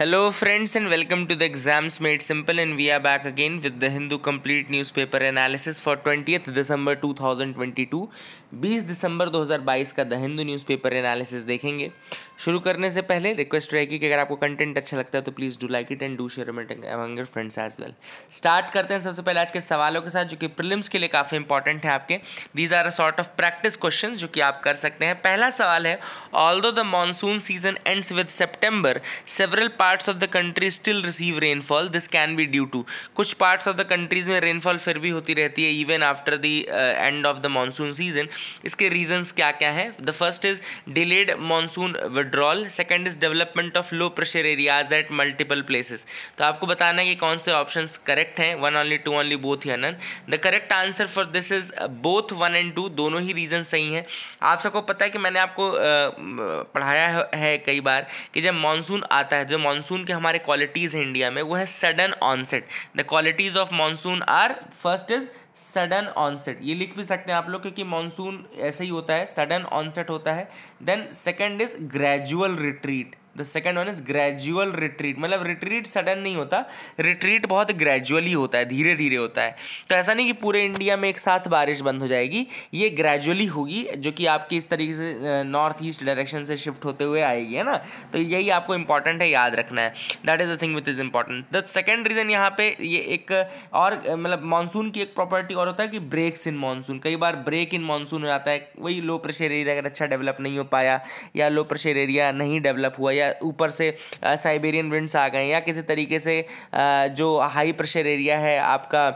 Hello friends and welcome to the exams made simple and we are back again with the Hindu complete newspaper analysis for 20th December 2022 20 दिसंबर 2022 का the Hindu newspaper analysis देखेंगे शुरू करने से पहले request रहेगी कि अगर आपको कंटेंट अच्छा लगता है तो please do like it and do share mate your friends as well start करते हैं सबसे पहले आज के सवालों के साथ जो कि प्रिलिम्स के लिए काफ़ी इंपॉर्टेंट है आपके these are a sort of practice question जो कि आप कर सकते हैं पहला सवाल है all the monsoon season ends with September several part parts of the country still receive rainfall. This can be due to कुछ parts of the countries में rainfall फिर भी होती रहती है even after the uh, end of the monsoon season. इसके reasons क्या क्या हैं The first is delayed monsoon withdrawal. Second is development of low pressure areas at multiple places. तो आपको बताना है कि कौन से options correct हैं One only, two only, both या none. The correct answer for this is both one and two. दोनों ही reasons सही हैं आप सबको पता है कि मैंने आपको uh, पढ़ाया है कई बार कि जब मानसून आता है जो मानसून मानसून के हमारे क्वालिटीज़ हैं इंडिया में वो है sudden onset the qualities of monsoon are first is sudden onset ये लिख भी सकते हैं आप लोग क्योंकि मानसून ऐसे ही होता है सडन ऑनसेट होता है then second is gradual retreat the second one is gradual retreat मतलब रिट्रीट सडन नहीं होता रिट्रीट बहुत ग्रेजुअली होता है धीरे धीरे होता है तो ऐसा नहीं कि पूरे इंडिया में एक साथ बारिश बंद हो जाएगी ये ग्रेजुअली होगी जो कि आपकी इस तरीके से नॉर्थ ईस्ट डायरेक्शन से शिफ्ट होते हुए आएगी है ना तो यही आपको इंपॉर्टेंट है याद रखना है that is the thing which is important the second reason यहाँ पे ये एक और मतलब मानसून की एक प्रॉपर्टी और होता है कि ब्रेक्स इन मानसून कई बार ब्रेक इन मानसून हो जाता है वही लो प्रेशर एरिया अगर अच्छा डेवलप नहीं हो पाया या लो प्रेशर एरिया नहीं डेवलप हुआ या ऊपर से साइबेरियन विंड्स आ गए या किसी तरीके से जो हाई प्रेशर एरिया है आपका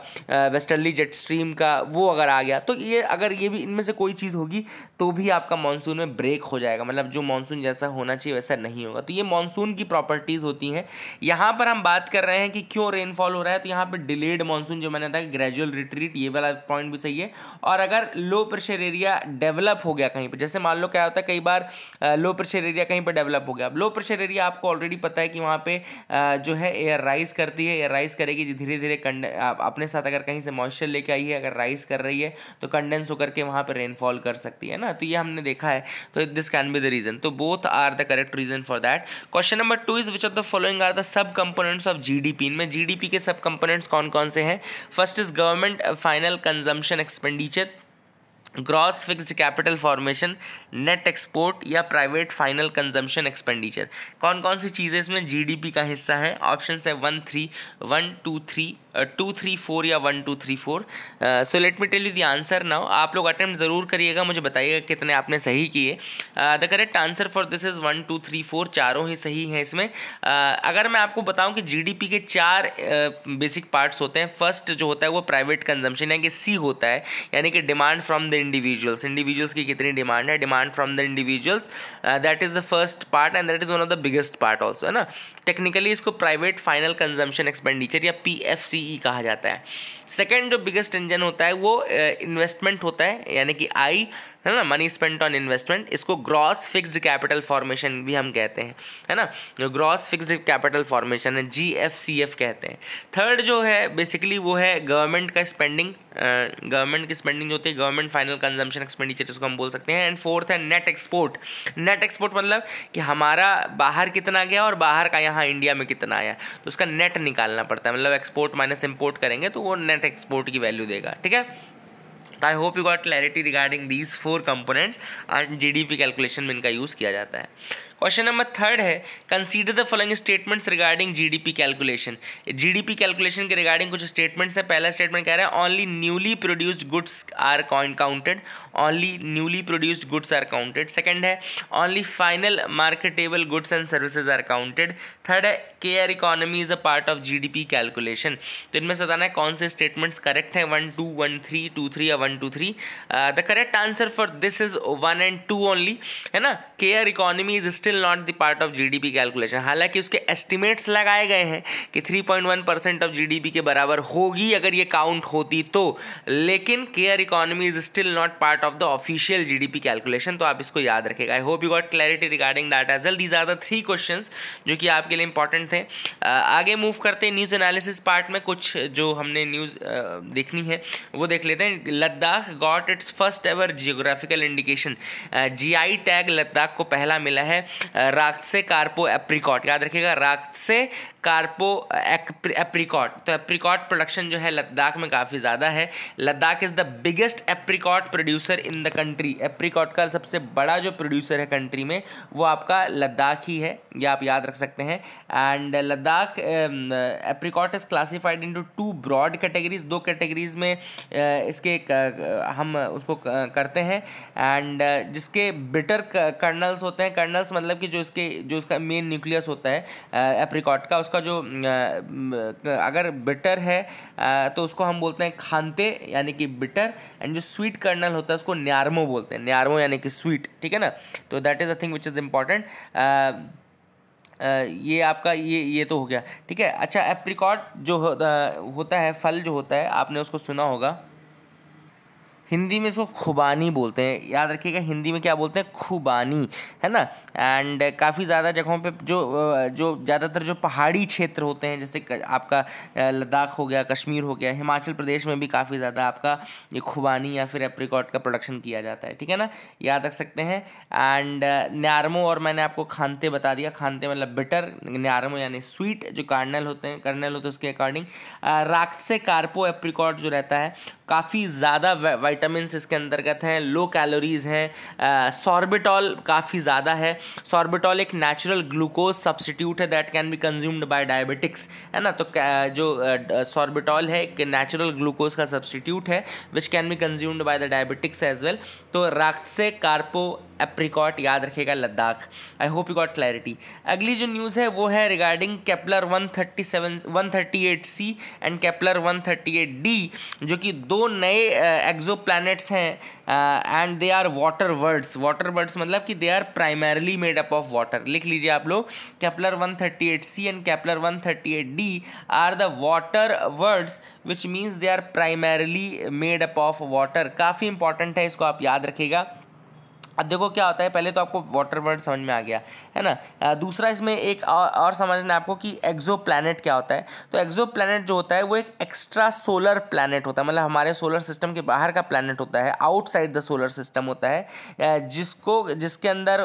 वेस्टर्ली जेट स्ट्रीम का वो अगर आ गया तो ये अगर ये भी इनमें से कोई चीज़ होगी तो भी आपका मानसून में ब्रेक हो जाएगा मतलब जो मानसून जैसा होना चाहिए वैसा नहीं होगा तो ये मानसून की प्रॉपर्टीज़ होती हैं यहाँ पर हम बात कर रहे हैं कि क्यों रेनफॉल हो रहा है तो यहाँ पर डिलेड मानसून जो मैंने बताया ग्रेजुअल रिट्रीट ये वाला पॉइंट भी सही है और अगर लो प्रेशर एरिया डेवलप हो गया कहीं पर जैसे मान लो क्या होता है कई बार लो प्रेशर एरिया कहीं पर डेवलप हो गया अब लो प्रेशर एरिया आपको ऑलरेडी पता है कि वहाँ पर जो है एयर राइज करती है एयर राइज करेगी जी धीरे धीरे अपने साथ अगर कहीं से मॉइस्चर लेके आई है अगर राइज कर रही है तो कंडेंस होकर के वहाँ पर रेनफॉल कर सकती है ना ना तो ये हमने देखा है तो this can be the reason तो both are the correct reason for that question number two is which of the following are the sub components of GDP इनमें जीडीपी के सब कंपोनेंट्स कौन कौन से हैं first is government final consumption expenditure gross fixed capital formation net export या private final consumption expenditure कौन कौन सी चीज़ें इसमें जीडीपी का हिस्सा है ऑप्शन है one three one two three two three four या one two three four so let me tell you the answer now आप लोग अटैम्प्ट ज़रूर करिएगा मुझे बताइएगा कितने आपने सही किए the correct answer for this is one two three four चारों ही सही हैं इसमें uh, अगर मैं आपको बताऊं कि जीडीपी के चार बेसिक uh, पार्ट्स होते हैं फर्स्ट जो होता है वो प्राइवेट कंजम्पशन यानी कि सी होता है यानी कि demand from the individuals individuals की कितनी डिमांड है demand from the individuals that is the first part and that is one of the biggest part also है ना टेक्निकली इसको प्राइवेट फाइनल कंजम्पन एक्सपेंडिचर या पी एफ सी ई कहा जाता है सेकेंड जो बिगेस्ट इंजन होता है वो इन्वेस्टमेंट uh, होता है यानी कि आई है ना मनी स्पेंट ऑन इन्वेस्टमेंट इसको ग्रॉस फिक्स्ड कैपिटल फॉर्मेशन भी हम कहते हैं है ना ग्रॉस फिक्स्ड कैपिटल फॉर्मेशन है जी एफ सी एफ कहते हैं थर्ड जो है बेसिकली वो है गवर्नमेंट का स्पेंडिंग गवर्नमेंट की स्पेंडिंग जो होती है गवर्नमेंट फाइनल कंजम्पशन एक्सपेंडिचर जिसको हम बोल सकते हैं एंड फोर्थ है नेट एक्सपोर्ट नेट एक्सपोर्ट मतलब कि हमारा बाहर कितना गया और बाहर का यहाँ इंडिया में कितना आया तो उसका नेट निकालना पड़ता है मतलब एक्सपोर्ट माइनस इम्पोर्ट करेंगे तो वो नेट एक्सपोर्ट की वैल्यू देगा ठीक है तो I hope you got clarity regarding these four components and GDP calculation में इनका यूज़ किया जाता है क्वेश्चन नंबर थर्ड है consider the following statements regarding GDP calculation GDP calculation के रिगार्डिंग कुछ स्टेटमेंट्स है पहला स्टेटमेंट कह रहा है only newly produced goods are counted only newly produced goods are counted second है only final marketable goods and services are counted third है care economy is a part of GDP calculation तो इनमें से बताना है कौन से स्टेटमेंट्स करेक्ट हैं one two one three two three या one two three the correct answer for this is one and two only है ना care economy is still still not the part of GDP calculation हालांकि उसके estimates लगाए गए हैं कि 3.1 percent of GDP के बराबर होगी अगर ये काउंट होती तो लेकिन care economy is still not part of the official GDP calculation तो आप इसको याद रखेगा I hope you got clarity regarding that as well these are the three question जो कि आपके लिए इंपॉर्टेंट थे आगे मूव करते हैं न्यूज़ एनालिसिस पार्ट में कुछ जो हमने न्यूज़ देखनी है वो देख लेते हैं Ladakh got its first ever geographical indication GI tag Ladakh को पहला मिला है राख कार्पो एप्रिकॉट याद रखिएगा राख कार्पो एप्रिकॉट तो एप्रिकॉट प्रोडक्शन जो है लद्दाख में काफ़ी ज़्यादा है Ladakh is the biggest apricot producer in the country apricot का सबसे बड़ा जो प्रोड्यूसर है कंट्री में वो आपका लद्दाख ही है ये आप याद रख सकते हैं and Ladakh um, apricot is classified in two broad categories दो कैटेगरीज में uh, इसके uh, हम उसको uh, करते हैं एंड जिसके बिटर कर्नल्स होते हैं कर्नल्स मतलब मतलब कि जो इसके जो इसका मेन न्यूक्लियस होता है एप्रिकॉट का उसका जो अगर बिटर है तो उसको हम बोलते हैं खानते यानी कि बिटर एंड जो स्वीट कर्नल होता है उसको न्यारमो बोलते हैं न्यारमो यानी कि स्वीट ठीक है ना तो that is a thing which is important ये आपका ये ये तो हो गया ठीक है अच्छा एप्रिकॉट जो होता है फल जो होता है आपने उसको सुना होगा हिंदी में इसको खुबानी बोलते हैं याद रखिएगा हिंदी में क्या बोलते हैं खुबानी है ना एंड काफ़ी ज़्यादा जगहों पे जो जो ज़्यादातर जो पहाड़ी क्षेत्र होते हैं जैसे आपका लद्दाख हो गया कश्मीर हो गया हिमाचल प्रदेश में भी काफ़ी ज़्यादा आपका ये खुबानी या फिर एप्रिकॉट का प्रोडक्शन किया जाता है ठीक है ना याद रख सकते हैं एंड न्यारमो और मैंने आपको खानते बता दिया खानते मतलब बिटर न्यारमो यानी स्वीट जो कार्नल होते हैं कर्नल होते हैं उसके अकॉर्डिंग राख से कार्पो एप्रिकॉट जो रहता है काफ़ी ज़्यादा वाइटामस इसके अंतर्गत हैं लो कैलोरीज़ हैं सॉर्बिटॉल काफ़ी ज़्यादा है सॉर्बिटॉल एक नेचुरल ग्लूकोज सब्सटीट्यूट है that can be consumed by diabetics है ना तो जो सॉर्बिटॉल है एक नेचुरल ग्लूकोज का सब्सटीट्यूट है which can be consumed by the diabetics as well तो राक्से कार्पो एप्रिकॉट याद रखेगा Ladakh I hope you got clarity अगली जो न्यूज़ है वो है regarding Kepler thirty eight C and Kepler eight D जो कि दो दो नए एक्जो प्लानट्स हैं and they are water worlds water worlds मतलब कि they are primarily made up of water लिख लीजिए आप लोग thirty 138 C and thirty 138 D are the water worlds which means they are primarily made up of water काफ़ी important है इसको आप याद रखेगा अब देखो क्या होता है पहले तो आपको वाटर वर्ड समझ में आ गया है ना दूसरा इसमें एक और समझना है आपको कि एक्जो प्लानट क्या होता है तो एक्जो प्लानट जो होता है वो एक एक्स्ट्रा सोलर प्लानट होता है मतलब हमारे सोलर सिस्टम के बाहर का प्लानट होता है आउटसाइड द सोलर सिस्टम होता है जिसको जिसके अंदर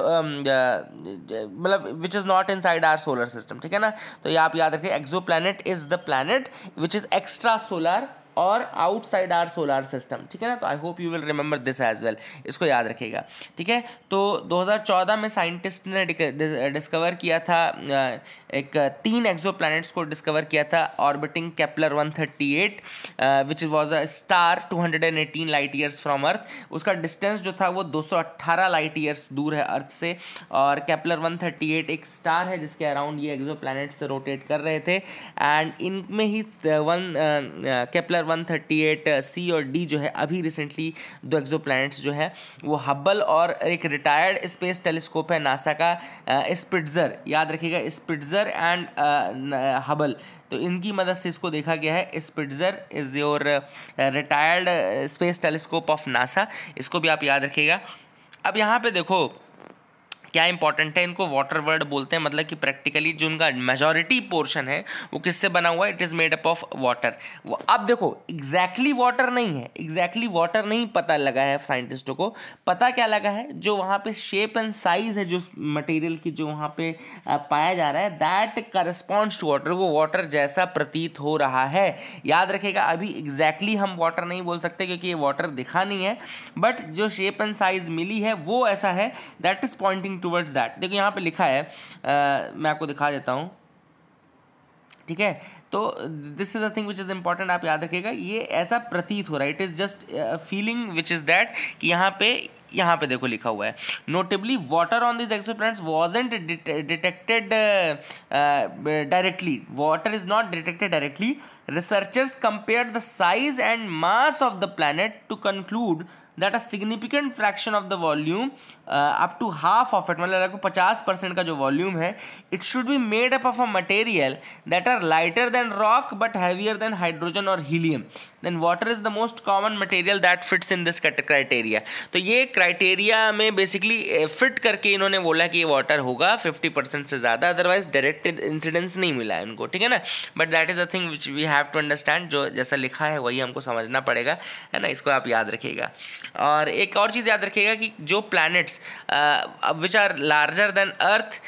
मतलब which is not inside our solar system ठीक है ना तो ये आप याद रखें exoplanet is the planet which is extra solar और आउटसाइड आर सोलार सिस्टम ठीक है ना तो I hope you will remember this as well इसको याद रखेगा ठीक है तो 2014 में साइंटिस्ट ने डिस्कवर किया था एक तीन एक्जो को डिस्कवर किया था orbiting Kepler 138 which was a star 218 light years from earth उसका डिस्टेंस जो था वो 218 लाइट ईयर्स दूर है अर्थ से और कैप्लर 138 एक स्टार है जिसके अराउंड ये एक्जो से रोटेट कर रहे थे एंड इनमें ही one Kepler one thirty eight C और डी जो है अभी रिसेंटली दो एक्सो जो है वो हब्बल और एक रिटायर्ड स्पेस टेलीस्कोप है नासा का स्पिट्जर uh, याद रखिएगा स्पिट्जर एंड हबल तो इनकी मदद से इसको देखा गया है Spitzer is your retired space telescope of NASA इसको भी आप याद रखिएगा अब यहाँ पे देखो क्या इंपॉर्टेंट है इनको वाटर वर्ड बोलते हैं मतलब कि प्रैक्टिकली जो उनका मेजोरिटी पोर्शन है वो किससे बना हुआ है it is made up of water अब देखो एग्जैक्टली exactly वाटर नहीं है एग्जैक्टली exactly वाटर नहीं पता लगा है साइंटिस्टों को पता क्या लगा है जो वहाँ पे शेप एंड साइज है जो मटेरियल की जो वहाँ पे पाया जा रहा है दैट करस्पॉन्ड्स टू वाटर वो वाटर जैसा प्रतीत हो रहा है याद रखेगा अभी एग्जैक्टली exactly हम वाटर नहीं बोल सकते क्योंकि ये वाटर दिखा नहीं है बट जो शेप एंड साइज मिली है वो ऐसा है that is pointing moving towards that देखो यहाँ पे लिखा है आ, मैं आपको दिखा देता हूँ ठीक है तो this is a thing which is important आप याद रखिएगा ये ऐसा प्रतीत हो रहा है it is just feeling which is that कि यहाँ पे यहाँ पे देखो लिखा हुआ है notably water on this exoplanets wasn't detected directly water is not detected directly researchers compare the size and mass of the planet to conclude that a significant fraction of the volume up to half of it मतलब लगभग पचास percent का जो volume है it should be made up of a material that are lighter than rock but heavier than hydrogen और helium then water is the most common material that fits in this criteria तो ये criteria में basically fit eh, करके इन्होंने बोला कि ये water होगा फिफ्टी परसेंट से ज़्यादा अदरवाइज डायरेक्ट इंसिडेंस नहीं मिला है इनको ठीक है ना but that is a thing which we have to understand जो जैसा लिखा है वही हमको समझना पड़ेगा है ना इसको आप याद रखिएगा और एक और चीज़ याद रखिएगा कि जो planets which are larger than earth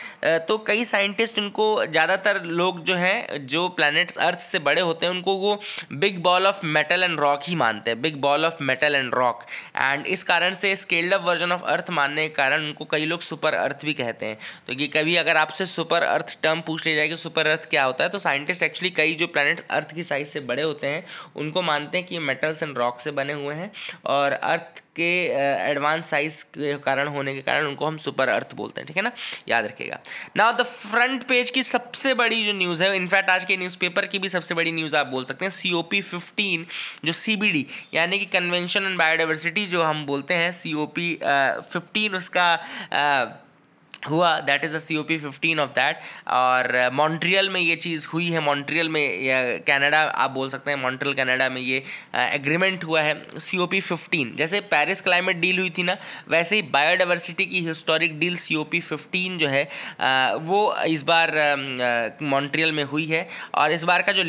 तो कई साइंटिस्ट उनको ज़्यादातर लोग जो हैं जो प्लानट्स अर्थ से बड़े होते हैं उनको वो big ball of metal and rock ही मानते हैं big ball of metal and rock and इस कारण से scaled up version of earth मानने के कारण उनको कई लोग सुपर अर्थ भी कहते हैं तो ये कभी अगर आपसे सुपर अर्थ टर्म पूछ लिया जाए कि सुपर अर्थ क्या होता है तो साइंटिस्ट एक्चुअली कई जो प्लानट्स अर्थ की साइज से बड़े होते हैं उनको मानते हैं कि मेटल्स एंड रॉक से बने हुए हैं और अर्थ के एडवांस साइज के कारण होने के कारण उनको हम सुपर अर्थ बोलते हैं ठीक है ना याद रखेगा नाउ द फ्रंट पेज की सबसे बड़ी जो न्यूज़ है इनफैक्ट आज के न्यूज़पेपर की भी सबसे बड़ी न्यूज़ आप बोल सकते हैं सी ओ पी फिफ्टीन जो सी बी डी यानी कि कन्वेंशन ऑन बायोडाइवर्सिटी जो हम बोलते हैं सी ओ पी फिफ्टीन उसका uh, हुआ that is the C O P fifteen of that और मॉन्ट्रियल uh, में ये चीज़ हुई है मॉन्ट्रियल में कनाडा आप बोल सकते हैं मॉन्ट्रियल कनाडा में ये एग्रीमेंट uh, हुआ है सी ओ पी फिफ्टीन जैसे पेरिस क्लाइमेट डील हुई थी ना वैसे ही बायोडाइवर्सिटी की historic deal C O P fifteen जो है uh, वो इस बार मॉन्ट्रियल um, में हुई है और इस बार का जो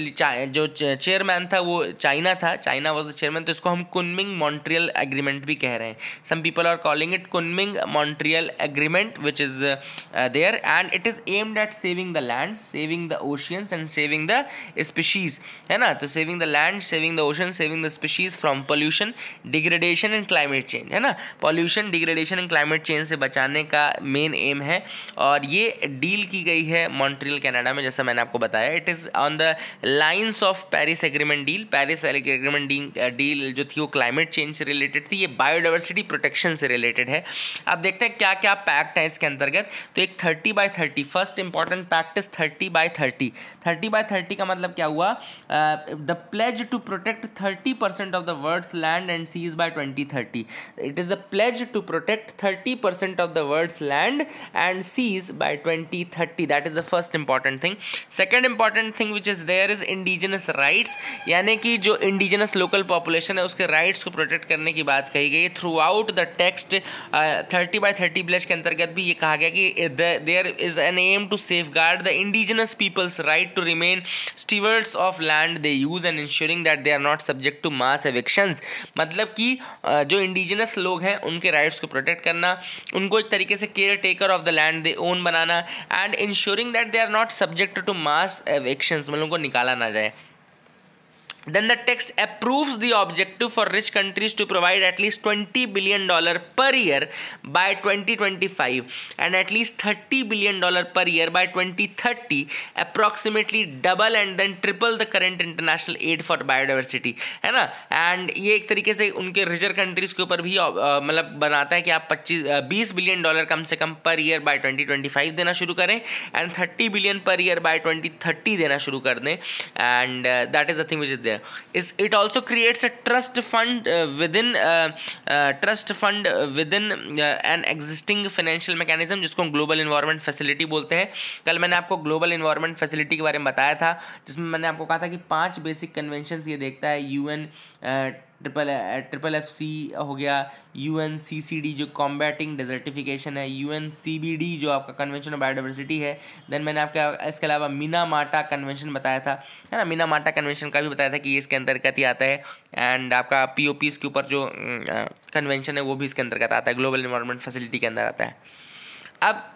जो चेयरमैन था वो चाइना था चाइना वॉज द चेयरमैन तो इसको हम कुनमिंग मॉन्ट्रियल एग्रीमेंट भी कह रहे हैं some people are calling it Kunming Montreal agreement which is there and it is aimed at at saving the land saving the oceans and saving the है ना तो saving the land saving the ocean saving the species from pollution degradation and climate change है ना pollution degradation and climate change से बचाने का main M है और ये डील की गई है मॉन्ट्रियल कनाडा में जैसा मैंने आपको बताया it is on the lines of Paris agreement deal Paris agreement deal जो थी वो क्लाइमेट चेंज से रिलेटेड थी ये बायोडाइवर्सिटी प्रोटेक्शन से रिलेटेड है अब देखते हैं क्या क्या पैक्ट है इसके अंदर अंतर्गत तो एक thirty by thirty first important practice thirty by thirty thirty by thirty का मतलब क्या हुआ the pledge to protect thirty percent of the world's land and seas by twenty thirty it is the pledge to protect thirty percent of the world's land and seas by twenty thirty that is the first important thing second important thing which is there is indigenous rights यानी कि जो indigenous local population है उसके rights को protect करने की बात कही गई throughout the text thirty by thirty pledge के अंतर्गत भी ये कहा गया गया कि there is an aim to safeguard the indigenous peoples right to remain stewards of land they use and ensuring that they are not subject to mass evictions मतलब कि जो इंडिजिनस लोग हैं उनके राइट्स को प्रोटेक्ट करना उनको एक तरीके से caretaker of the land they own बनाना and ensuring that they are not subject to mass evictions मतलब उनको निकाला ना जाए then the text approves the objective for rich countries to provide at least 20 billion dollar per year by 2025 and at least 30 billion dollar per year by 2030 approximately double and then triple the current international aid for biodiversity है ना and ये एक तरीके से उनके रिजर countries के ऊपर भी मतलब बनाता है कि आप 25 20 बिलियन डॉलर कम से कम पर ईयर बाय 2025 देना शुरू करें and 30 billion per year by 2030 देना शुरू कर दें and that is the thing which is there है is it it creates a trust fund within trust fund within an existing financial mechanism जिसको हम ग्लोबल इन्वायरमेंट फैसिलिटी बोलते हैं कल मैंने आपको ग्लोबल इन्वायरमेंट फैसिलिटी के बारे में बताया था जिसमें मैंने आपको कहा था कि पांच बेसिक कन्वेंशन ये देखता है U N triple triple F C हो गया U N C C D जो कॉम्बैटिंग डेजर्टिफिकेशन है U N C B D जो आपका कन्वेंशन ऑफ बायोडाइवर्सिटी है देन मैंने आपका इसके अलावा मीना माटा कन्वेंशन बताया था है ना मीना माटा कन्वेंशन का भी बताया था कि ये इसके अंतर्गत ही आता है एंड आपका पी ओ पीज़ के ऊपर जो कन्वेंशन है वो भी इसके अंतर्गत आता है ग्लोबल इन्वायरमेंट फैसिलिटी के अंदर आता है अब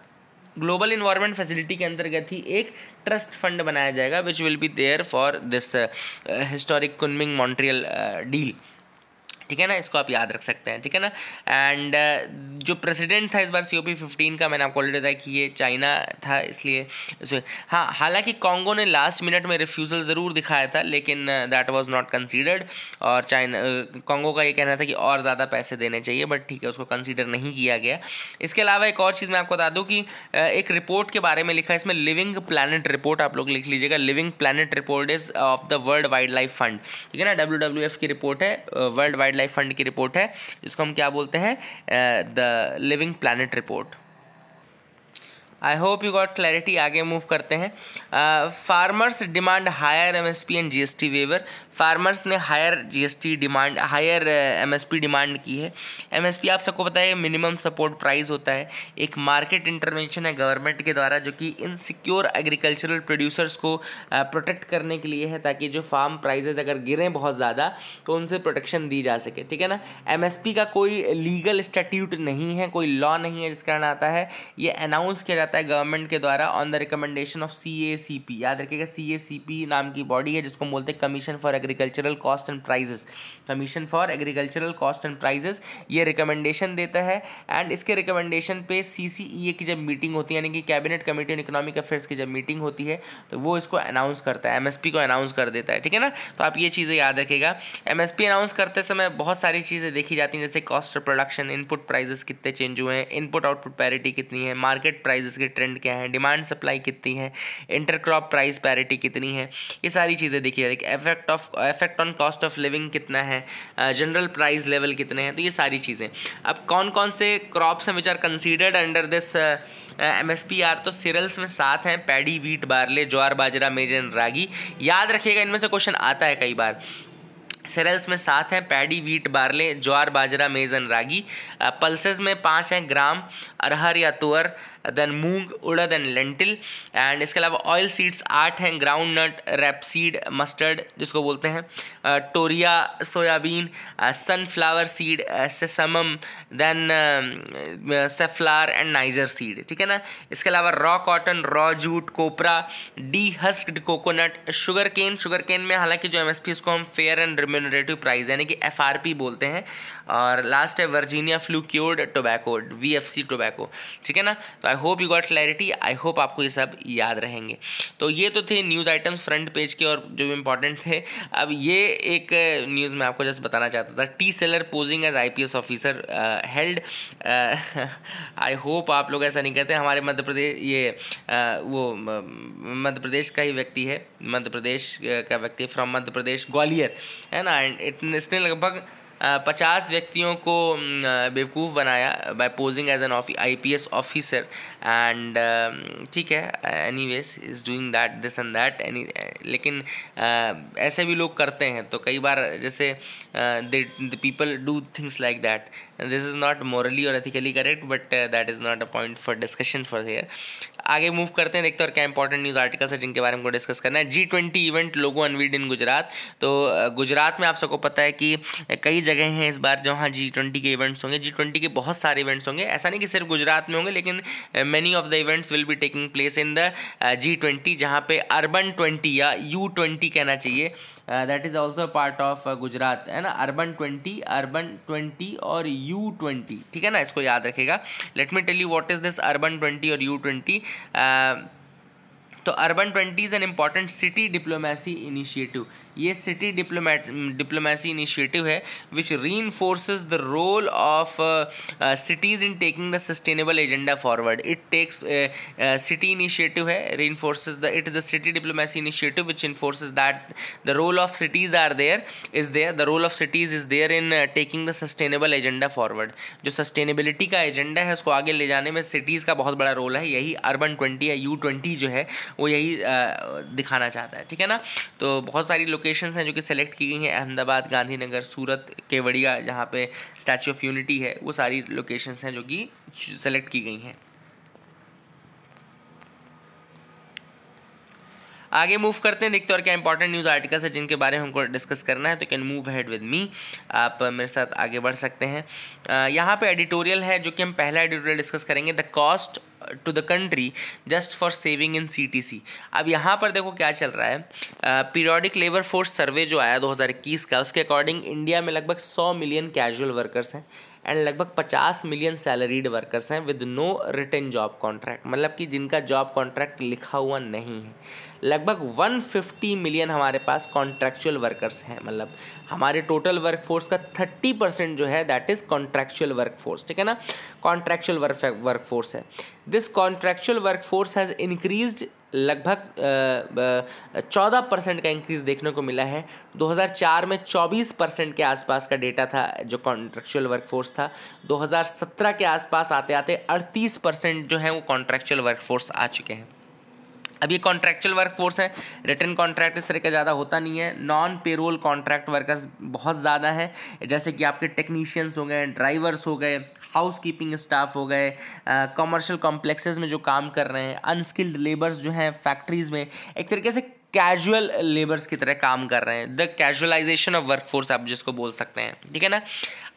ग्लोबल इन्वायरमेंट फैसिलिटी के अंतर्गत ही एक ट्रस्ट फंड बनाया जाएगा which will be there for this historic Kunming Montreal deal ठीक है ना इसको आप याद रख सकते हैं ठीक है ना एंड uh, जो प्रेसिडेंट था इस बार सी ओ पी फिफ्टीन का मैंने आपको ऑलरेडी बताया कि ये चाइना था इसलिए हाँ हालांकि कांगो ने लास्ट मिनट में रिफ्यूज़ल ज़रूर दिखाया था लेकिन दैट वाज नॉट कंसीडर्ड और चाइना कांगो uh, का ये कहना था कि और ज़्यादा पैसे देने चाहिए बट ठीक है उसको कंसिडर नहीं किया गया इसके अलावा एक और चीज़ मैं आपको बता दूँ कि uh, एक रिपोर्ट के बारे में लिखा है इसमें लिविंग प्लानट रिपोर्ट आप लोग लिख लीजिएगा living planet report is of the world wildlife fund ठीक है ना डब्ल्यू की रिपोर्ट है world wild wildlife fund की रिपोर्ट है जिसको हम क्या बोलते हैं the living planet report I hope you got clarity आगे मूव करते हैं farmers demand higher M S P and G S T waiver farmers ने higher GST demand higher MSP demand की है एमएसपी आप सबको पता है मिनिमम सपोर्ट प्राइस होता है एक मार्केट इंटरवेंशन है गवर्नमेंट के द्वारा जो कि इनसिक्योर एग्रीकल्चरल प्रोड्यूसर्स को प्रोटेक्ट करने के लिए है ताकि जो फार्म प्राइजेज अगर गिरें बहुत ज़्यादा तो उनसे प्रोटेक्शन दी जा सके ठीक है ना एम का कोई लीगल स्टेट्यूट नहीं है कोई लॉ नहीं है जिस कारण आता है ये अनाउंस किया जाता है गवर्नमेंट के द्वारा on the recommendation of C याद रखिएगा सी नाम की बॉडी है जिसको बोलते हैं commission for agricultural cost and prices commission for agricultural cost and prices ये रिकमेंडेशन देता है एंड इसके रिकमेंडेशन पे सी e की जब मीटिंग होती है यानी कि cabinet committee on economic affairs की जब मीटिंग होती है तो वो इसको अनाउंस करता है एमएसपी को अनाउंस कर देता है ठीक है ना तो आप ये चीज़ें याद रखेगा एमएसपी अनाउंस करते समय बहुत सारी चीज़ें देखी जाती हैं जैसे cost of production input prices कितने चेंज हुए हैं इनपुट आउटपुट पैरिटी कितनी है मार्केट प्राइजेस के ट्रेंड क्या है डिमांड सप्लाई कितनी है इंटरक्रॉप प्राइस पैरिटी कितनी है ये सारी चीज़ें देखी जाती है effect of effect on cost of living कितना है जनरल प्राइस लेवल कितने हैं तो ये सारी चीज़ें अब कौन कौन से क्रॉप्स हैं which are considered under this M S P are तो सीरल्स में सात हैं paddy wheat barley jowar bajra maize and रागी याद रखिएगा इनमें से क्वेश्चन आता है कई बार सेरल्स में सात हैं paddy wheat barley jowar bajra maize and ragi pulses में पाँच हैं ग्राम अरहर या tur then moong urad and lentil and इसके अलावा ऑयल सीड्स आठ हैं ग्राउंड नट सीड मस्टर्ड जिसको बोलते हैं toria soybean sunflower seed sesamum then safflower and niger seed ठीक है ना इसके अलावा raw cotton raw jute copra dehusked coconut sugarcane sugarcane में हालांकि जो एम एस पी उसको हम फेयर एंड रिमे रिम्यूनरेटिव प्राइस यानी कि एफ बोलते हैं और लास्ट है Virginia flue cured tobacco V F tobacco ठीक है ना तो I hope you got clarity I hope आपको ये सब याद रहेंगे तो ये तो थे न्यूज़ आइटम्स फ्रंट पेज के और जो भी इंपॉर्टेंट थे अब ये एक न्यूज़ मैं आपको जस्ट बताना चाहता था tea seller posing as I officer held I hope आप लोग ऐसा नहीं कहते हमारे मध्य प्रदेश ये uh, वो मध्य प्रदेश का ही व्यक्ति है मध्य प्रदेश uh, का व्यक्ति फ्रॉम मध्य प्रदेश ग्वालियर है बना इसने लगभग पचास व्यक्तियों को बेवकूफ़ बनाया by posing as an IPS officer and ठीक है any ways is doing that this and that any लेकिन uh, ऐसे भी लोग करते हैं तो कई बार जैसे they people do things like that and this is not morally or ethically correct but uh, that is not a point for discussion for here आगे मूव करते हैं देखते हैं और क्या इंपॉर्टेंट न्यूज़ आर्टिकल्स है जिनके बारे में हमको डिस्कस करना है G twenty event logo unveiled in Gujarat तो गुजरात uh, में आप सबको पता है कि uh, कई जगह हैं इस बार जहाँ जी ट्वेंटी के इवेंट्स होंगे जी ट्वेंटी के बहुत सारे इवेंट्स होंगे ऐसा नहीं कि सिर्फ गुजरात में होंगे लेकिन many of the events will be taking place in the G twenty जहाँ पे अर्बन ट्वेंटी या यू ट्वेंटी कहना चाहिए that is also part of Gujarat है ना अर्बन ट्वेंटी अर्बन ट्वेंटी और यू ट्वेंटी ठीक है ना इसको याद रखेगा let me tell you what is this urban twenty और यू ट्वेंटी तो urban twenty is an important city diplomacy initiative ये सिटी डिप्लोमेट डिप्लोमेसी इनिशिएटिव है which reinforces the role of cities in taking the sustainable agenda forward it takes city initiative है reinforces the it the city diplomacy initiative which enforces that the role of cities are there is there the role of cities is there in taking the sustainable agenda forward जो sustainability का agenda है उसको आगे ले जाने में cities का बहुत बड़ा रोल है यही अर्बन ट्वेंटी या यू ट्वेंटी जो है वो यही दिखाना चाहता है ठीक है ना तो बहुत सारी लोकेशंस हैं जो कि सेलेक्ट की गई हैं अहमदाबाद गांधीनगर सूरत केवड़िया जहाँ पे स्टैचू ऑफ यूनिटी है वो सारी लोकेशंस हैं जो कि सेलेक्ट की गई हैं आगे मूव करते हैं देखते हैं और क्या इंपॉर्टेंट न्यूज़ आर्टिकल्स है जिनके बारे में हमको डिस्कस करना है तो can move ahead with me आप मेरे साथ आगे बढ़ सकते हैं यहाँ पे एडिटोरियल है जो कि हम पहला एडिटोरियल डिस्कस करेंगे the cost to the country just for saving in C T C अब यहाँ पर देखो क्या चल रहा है पीरियोडिक लेबर फोर्स सर्वे जो आया 2021 का उसके अकॉर्डिंग इंडिया में लगभग 100 मिलियन कैजुअल वर्कर्स हैं एंड लगभग 50 मिलियन सैलरीड वर्कर्स हैं with no written job contract मतलब कि जिनका जॉब कॉन्ट्रैक्ट लिखा हुआ नहीं है लगभग 150 मिलियन हमारे पास कॉन्ट्रैक्चुअल वर्कर्स हैं मतलब हमारे टोटल वर्कफोर्स का 30 परसेंट जो है दैट इज़ कॉन्ट्रैक्चुअल वर्कफोर्स ठीक है ना कॉन्ट्रैक्चुअल वर्क वर्कफोर्स है this contractual workforce has increased लगभग चौदह परसेंट का इंक्रीज देखने को मिला है 2004 में 24 परसेंट के आसपास का डेटा था जो कॉन्ट्रेक्चुअल वर्कफोर्स था 2017 के आसपास आते आते 38 परसेंट जो है वो कॉन्ट्रेक्चुअल वर्कफोर्स आ चुके हैं अब ये कॉन्ट्रैक्चुअल वर्क फोर्स है रिटर्न कॉन्ट्रैक्ट इस तरह का ज़्यादा होता नहीं है नॉन पेरोल कॉन्ट्रैक्ट वर्कर्स बहुत ज़्यादा हैं जैसे कि आपके टेक्नीशियंस हो गए ड्राइवर्स हो गए हाउस कीपिंग स्टाफ हो गए कमर्शियल कॉम्प्लेक्सेस में जो काम कर रहे हैं अनस्किल्ड लेबर्स जो हैं फैक्ट्रीज़ में एक तरीके से कैजुअल लेबर्स की तरह काम कर रहे हैं द कैजुअलाइजेशन ऑफ वर्कफोर्स आप जिसको बोल सकते हैं ठीक है ना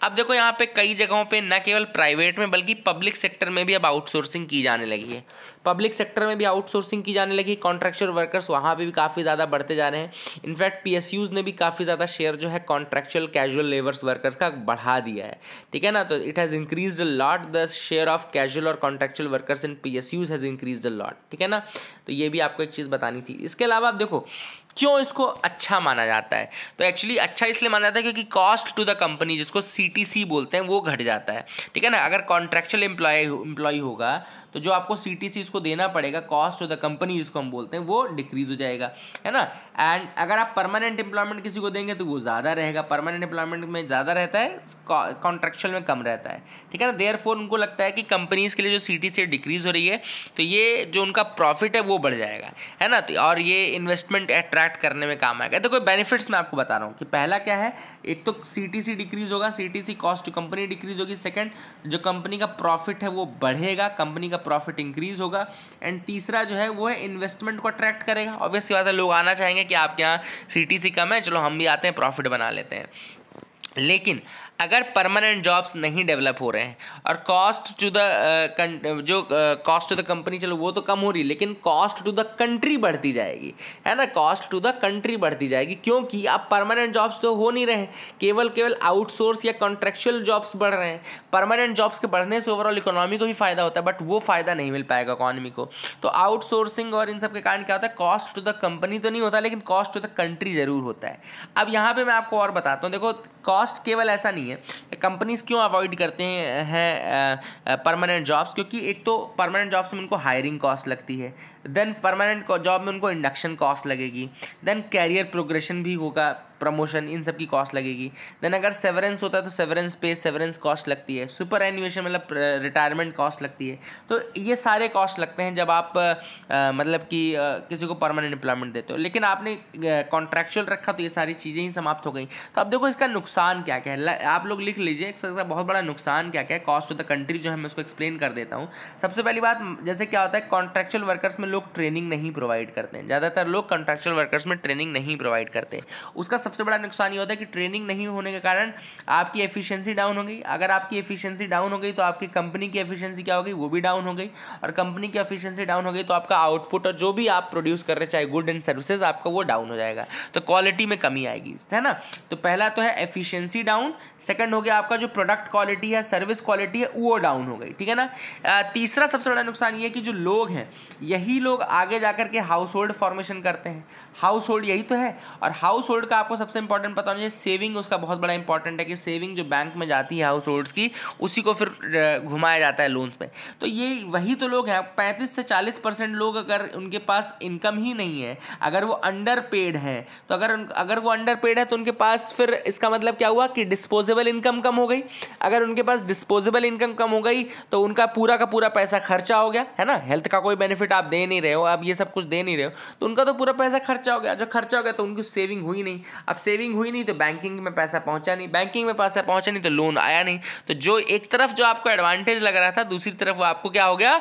अब देखो यहाँ पे कई जगहों पे न केवल प्राइवेट में बल्कि पब्लिक सेक्टर में भी अब आउटसोर्सिंग की जाने लगी है पब्लिक सेक्टर में भी आउटसोर्सिंग की जाने लगी कॉन्ट्रैक्चुअल वर्कर्स वहाँ पे भी काफ़ी ज़्यादा बढ़ते जा रहे हैं इनफैक्ट पी ने भी काफ़ी ज़्यादा शेयर जो है कॉन्ट्रेक्चुअल कैजुअल लेबर्स वर्कर्स का बढ़ा दिया है ठीक है ना तो it has increase the lot the share of casual और contractual workers in P has increase the lot ठीक है ना तो ये भी आपको एक चीज़ बतानी थी इसके अलावा आप देखो क्यों इसको अच्छा माना जाता है तो एक्चुअली अच्छा इसलिए माना जाता है क्योंकि कॉस्ट टू द कंपनी जिसको सी बोलते हैं वो घट जाता है ठीक है ना अगर कॉन्ट्रेक्चुअल एम्प्लॉय एम्प्लॉय होगा तो जो आपको सी टी सी इसको देना पड़ेगा कॉस्ट ऑफ द कंपनी जिसको हम बोलते हैं वो डिक्रीज हो जाएगा है ना एंड अगर आप परमानेंट एम्प्लॉयमेंट किसी को देंगे तो वो ज़्यादा रहेगा परमानेंट एम्प्लॉयमेंट में ज़्यादा रहता है कॉन्ट्रेक्चुअल में कम रहता है ठीक है ना देयर फोर उनको लगता है कि कंपनीज़ के लिए जो सी टी सी डिक्रीज हो रही है तो ये जो उनका प्रॉफिट है वो बढ़ जाएगा है ना तो और ये इन्वेस्टमेंट अट्रैक्ट करने में काम आएगा तो कोई बेनिफिट्स मैं आपको बता रहा हूँ कि पहला क्या है एक तो सी टी सी डिक्रीज होगा C T C cost to company decrease होगी सेकेंड जो कंपनी का प्रॉफिट है वो बढ़ेगा कंपनी का प्रॉफिट इंक्रीज होगा एंड तीसरा जो है वो है इन्वेस्टमेंट को अट्रैक्ट करेगा ऑब्वियसली बात है लोग आना चाहेंगे कि आपके यहाँ सी कम है चलो हम भी आते हैं प्रॉफिट बना लेते हैं लेकिन अगर परमानेंट जॉब्स नहीं डेवलप हो रहे हैं और कॉस्ट टू द जो कॉस्ट टू द कंपनी चलो वो तो कम हो रही है लेकिन कॉस्ट टू द कंट्री बढ़ती जाएगी है ना कॉस्ट टू द कंट्री बढ़ती जाएगी क्योंकि अब परमानेंट जॉब्स तो हो नहीं रहे केवल केवल आउटसोर्स या कॉन्ट्रेक्चुअल जॉब्स बढ़ रहे हैं परमानेंट जॉब्स के बढ़ने से ओवरऑल इकोनॉमी को भी फायदा होता है बट वो फायदा नहीं मिल पाएगा इकोनॉमी को तो आउटसोर्सिंग और इन सब के कारण क्या होता है कॉस्ट टू द कंपनी तो नहीं होता लेकिन कॉस्ट टू द कंट्री जरूर होता है अब यहाँ पर मैं आपको और बताता हूँ देखो कॉस्ट केवल ऐसा नहीं है है कंपनीज़ क्यों अवॉइड करते हैं परमानेंट जॉब्स क्योंकि एक तो परमानेंट जॉब्स में उनको हायरिंग कॉस्ट लगती है देन परमानेंट जॉब में उनको इंडक्शन कॉस्ट लगेगी देन कैरियर प्रोग्रेशन भी होगा प्रमोशन इन सब की कॉस्ट लगेगी देन अगर सेवरेंस होता है तो सेवरेंस पे सेवरेंस कॉस्ट लगती है सुपर एनुएशन मतलब रिटायरमेंट कॉस्ट लगती है तो ये सारे कॉस्ट लगते हैं जब आप आ, मतलब कि किसी को परमानेंट एम्प्लॉयमेंट देते हो लेकिन आपने कॉन्ट्रेक्चुअल रखा तो ये सारी चीज़ें ही समाप्त हो गई तो अब देखो इसका नुकसान क्या क्या है आप लोग लिख लीजिए सबसे बहुत बड़ा नुकसान क्या क्या है कॉस्ट ऑफ द कंट्री जो है मैं उसको एक्सप्लेन कर देता हूँ सबसे पहली बात जैसे क्या होता है कॉन्ट्रेक्चुअल वर्कर्स में लोग ट्रेनिंग नहीं प्रोवाइड करते हैं ज़्यादातर लोग कॉन्ट्रेक्चुअल वर्कर्स में ट्रेनिंग नहीं प्रोवाइड करते उसका सबसे बड़ा नुकसान ये होता है कि ट्रेनिंग नहीं होने के कारण आपकी एफिशिएंसी डाउन हो गई अगर आपकी एफिशिएंसी डाउन हो गई तो आपकी कंपनी की एफिशिएंसी क्या हो गई वो भी डाउन हो गई और कंपनी की एफिशिएंसी डाउन हो गई तो आपका आउटपुट और जो भी आप प्रोड्यूस कर रहे चाहे गुड एंड सर्विसेज आपका वो डाउन हो जाएगा तो क्वालिटी में कमी आएगी है ना तो पहला तो है एफिशियंसी डाउन सेकेंड हो गया आपका जो प्रोडक्ट क्वालिटी है सर्विस क्वालिटी है वो डाउन हो गई ठीक है ना तीसरा सबसे बड़ा नुकसान ये है कि जो लोग हैं यही लोग आगे जाकर के हाउस होल्ड फॉर्मेशन करते हैं हाउस होल्ड यही तो है और हाउस होल्ड का आपको सबसे इंपॉर्टेंट पता होना चाहिए सेविंग उसका बहुत बड़ा इंपॉर्टेंट है कि सेविंग जो बैंक में जाती है हाउस होल्ड्स की उसी को फिर घुमाया जाता है लोन्स में तो ये वही तो लोग हैं पैंतीस से चालीस परसेंट लोग अगर उनके पास इनकम ही नहीं है अगर वो अंडर पेड है तो अगर अगर वो अंडर पेड है तो उनके पास फिर इसका मतलब क्या हुआ कि डिस्पोजेबल इनकम कम हो गई अगर उनके पास डिस्पोजेबल इनकम कम हो गई तो उनका पूरा का पूरा पैसा खर्चा हो गया है ना हेल्थ का कोई बेनिफिट आप दे नहीं रहे हो आप ये सब कुछ दे नहीं रहे हो तो उनका तो पूरा पैसा खर्चा हो गया जो खर्चा हो गया तो उनकी सेविंग हुई नहीं अब सेविंग हुई नहीं तो बैंकिंग में पैसा पहुंचा नहीं बैंकिंग में पैसा पहुंचा नहीं तो लोन आया नहीं तो जो एक तरफ जो आपको एडवांटेज लग रहा था दूसरी तरफ वो आपको क्या हो गया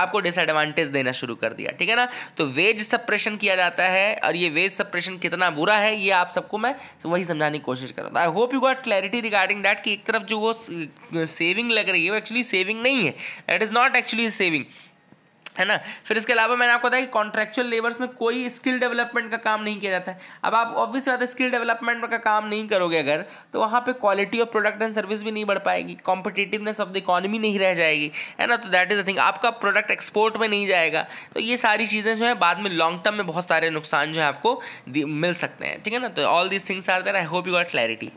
आपको डिसएडवांटेज देना शुरू कर दिया ठीक है ना तो वेज सप्रेशन किया जाता है और ये वेज सप्रेशन कितना बुरा है ये आप सबको मैं वही समझाने की कोशिश कर रहा था I hope you got clarity regarding that कि एक तरफ जो वो सेविंग लग रही है वो एक्चुअली सेविंग नहीं है that is not actually saving है ना फिर इसके अलावा मैंने आपको बताया कि कॉन्ट्रेक्चुअल लेबर्स में कोई स्किल डेवलपमेंट का काम नहीं किया जाता है अब आप ऑब्वियस बात है स्किल डेवलपमेंट का काम नहीं करोगे अगर तो वहाँ पे quality of product and service भी नहीं बढ़ पाएगी कॉम्पिटिटिवनेस ऑफ द इकोनॉमी नहीं रह जाएगी है ना तो दैट इज़ द थिंग आपका प्रोडक्ट एक्सपोर्ट में नहीं जाएगा तो ये सारी चीज़ें जो है बाद में लॉन्ग टर्म में बहुत सारे नुकसान जो है आपको मिल सकते हैं ठीक है ना तो all these things are there I hope you got clarity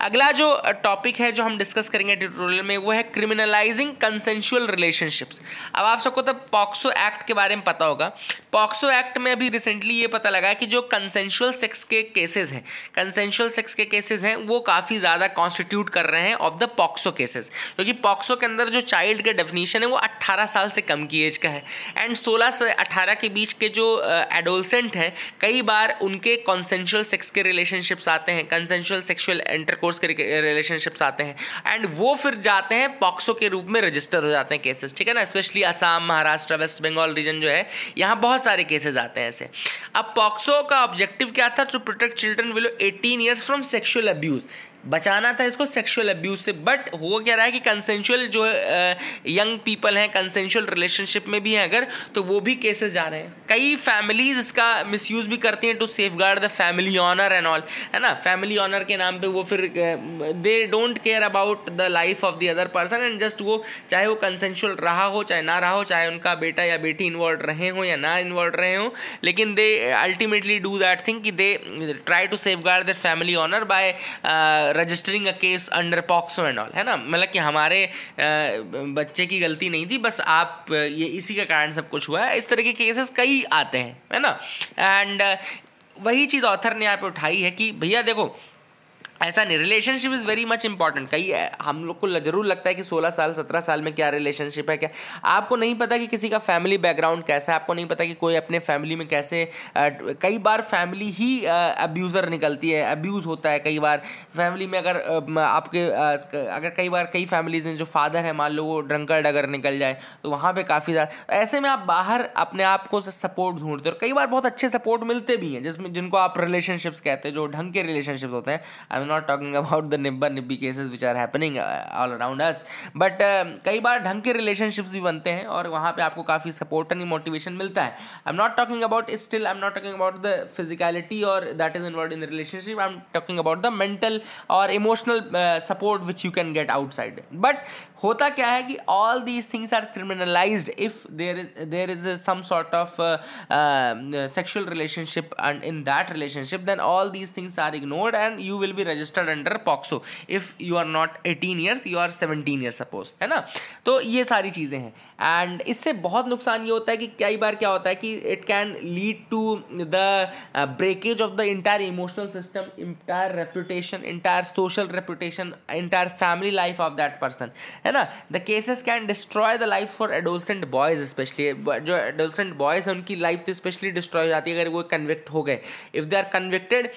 अगला जो टॉपिक है जो हम डिस्कस करेंगे ट्यूटोरियल में वो है क्रिमिनलाइजिंग कंसेंशुअल रिलेशनशिप्स अब आप सबको तो पॉक्सो एक्ट के बारे में पता होगा पॉक्सो एक्ट में अभी रिसेंटली ये पता लगा है कि जो कंसेंशुअल सेक्स के केसेस हैं कंसेंशुअल सेक्स के केसेस हैं वो काफ़ी ज़्यादा कॉन्स्टिट्यूट कर रहे हैं ऑफ द पॉक्सो केसेस क्योंकि पॉक्सो के अंदर जो चाइल्ड का डेफिनेशन है वो अट्ठारह साल से कम की एज का है एंड सोलह से अट्ठारह के बीच के जो एडोलसेंट हैं कई बार उनके कॉन्सेंशुअल सेक्स के रिलेशनशिप्स आते हैं कंसेंशुअल सेक्शुअल इंटर कोर्स के रिलेशनशिप्स आते हैं एंड वो फिर जाते हैं पॉक्सो के रूप में रजिस्टर हो जाते हैं केसेस ठीक है ना स्पेशली आसाम महाराष्ट्र वेस्ट बंगाल रीजन जो है यहाँ बहुत सारे केसेज आते हैं ऐसे अब पॉक्सो का ऑब्जेक्टिव क्या था to protect children below eighteen years from sexual abuse बचाना था इसको सेक्सुअल अब्यूज से बट हो क्या रहा है कि कंसेंशुअल जो यंग पीपल हैं कंसेंशुअल रिलेशनशिप में भी हैं अगर तो वो भी केसेस जा रहे हैं कई फैमिलीज इसका मिसयूज़ भी करती हैं to safeguard the family honour and all है ना फैमिली ऑनर के नाम पे वो फिर they don't care about the life of the other person and just वो चाहे वो कंसेंशुअल रहा हो चाहे ना रहा हो चाहे उनका बेटा या बेटी इन्वॉल्व रहे हों या ना इन्वॉल्व रहे हों लेकिन they ultimately do that thing कि they try to safeguard the family honour by registering a case under POCSO and all है ना मतलब कि हमारे बच्चे की गलती नहीं थी बस आप ये इसी के कारण सब कुछ हुआ है इस तरह के केसेस कई आते हैं है ना एंड वही चीज़ ऑथर ने यहाँ पे उठाई है कि भैया देखो ऐसा नहीं relationship is very much important कई हम लोग को जरूर लगता है कि 16 साल 17 साल में क्या रिलेशनशिप है क्या आपको नहीं पता कि किसी का फैमिली बैकग्राउंड कैसा है आपको नहीं पता कि कोई अपने फैमिली में कैसे आ, कई बार फैमिली ही अब्यूज़र निकलती है अब्यूज़ होता है कई बार फैमिली में अगर आपके अगर कई बार कई फैमिलीज हैं जो फादर हैं मान लो वो ड्रंकर्ड अगर निकल जाए तो वहाँ पर काफ़ी ज़्यादा ऐसे में आप बाहर अपने आप को सपोर्ट ढूंढते और कई बार बहुत अच्छे सपोर्ट मिलते भी हैं जिसमें जिनको आप रिलेशनशिप्स कहते हैं जो ढंग के रिलेशनशिप्स होते हैं am not talking about the निब्बा निब्बी cases which are happening all around us but कई बार ढंग के रिलेशनशिप्स भी बनते हैं और वहाँ पे आपको काफ़ी सपोर्ट एंड मोटिवेशन मिलता है I am not talking about still I am not talking about the physicality और that is involve in relationship I am talking about the mental और emotional support which you can get outside but होता क्या है कि all these things are criminalised if there is there is some sort of sexual relationship and in that relationship then all these things are ignored and you will be registered under POCSO if you are not eighteen years you are seventeen years suppose है ना तो ये सारी चीज़ें हैं and इससे बहुत नुकसान ये होता है कि कई बार क्या होता है कि it can lead to the breakage of the entire emotional system entire reputation entire social reputation entire family life of that person है ना the cases can destroy the life for adolescent boys specially जो adolescent boys हैं उनकी life तो specially destroy हो जाती है अगर वो कन्विक्ट हो गए if they are convicted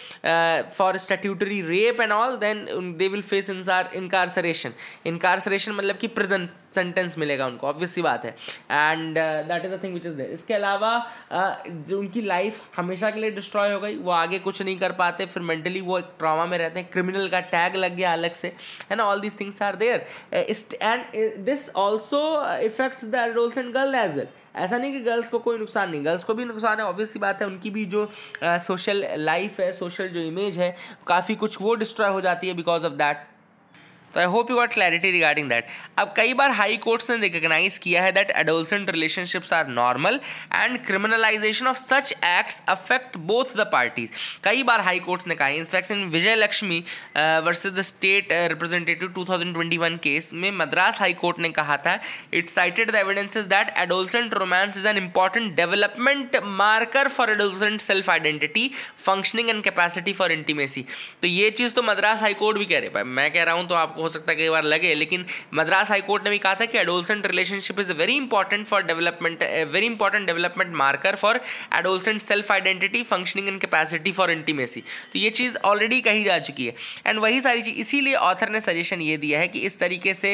for statutory rape and all then they will face इंसार इनकारसरेशन इनकारसरेशन मतलब कि प्रिजन सेंटेंस मिलेगा उनको ऑब्वियस सी बात है and that is a thing which is there इसके अलावा uh, जो उनकी लाइफ हमेशा के लिए डिस्ट्रॉय हो गई वो आगे कुछ नहीं कर पाते फिर मेंटली वो एक ट्रामा में रहते हैं क्रिमिनल का टैग लग गया अलग से है ना all these things are there and this also affects the adults and girl as well ऐसा नहीं कि गर्ल्स को कोई नुकसान नहीं गर्ल्स को भी नुकसान है ऑब्वियस सी बात है उनकी भी जो सोशल लाइफ है सोशल जो इमेज है काफ़ी कुछ वो डिस्ट्रॉय हो जाती है बिकॉज ऑफ दैट तो I hope you got clarity regarding that अब कई बार हाई कोर्ट्स ने रिकग्नाइज किया है that adolescent relationships are normal and criminalisation of such acts affect both the parties कई बार हाई कोर्ट्स ने कहा in fact in Vijay Lakshmi versus the state representative two thousand twenty one case में मद्रास हाई कोर्ट ने कहा था it cited the is that adolescent romance is an important development marker for adolescent self identity functioning and capacity for intimacy तो ये चीज़ तो Madras high court भी कह रहे मैं कह रहा हूँ तो आपको आपको हो सकता है कई बार लगे लेकिन मद्रास हाईकोर्ट ने भी कहा था कि adolescent relationship is very important for development very important development marker for adolescent self identity functioning and capacity for intimacy तो ये चीज़ ऑलरेडी कही जा चुकी है एंड वही सारी चीज़ इसीलिए ऑथर ने सजेशन ये दिया है कि इस तरीके से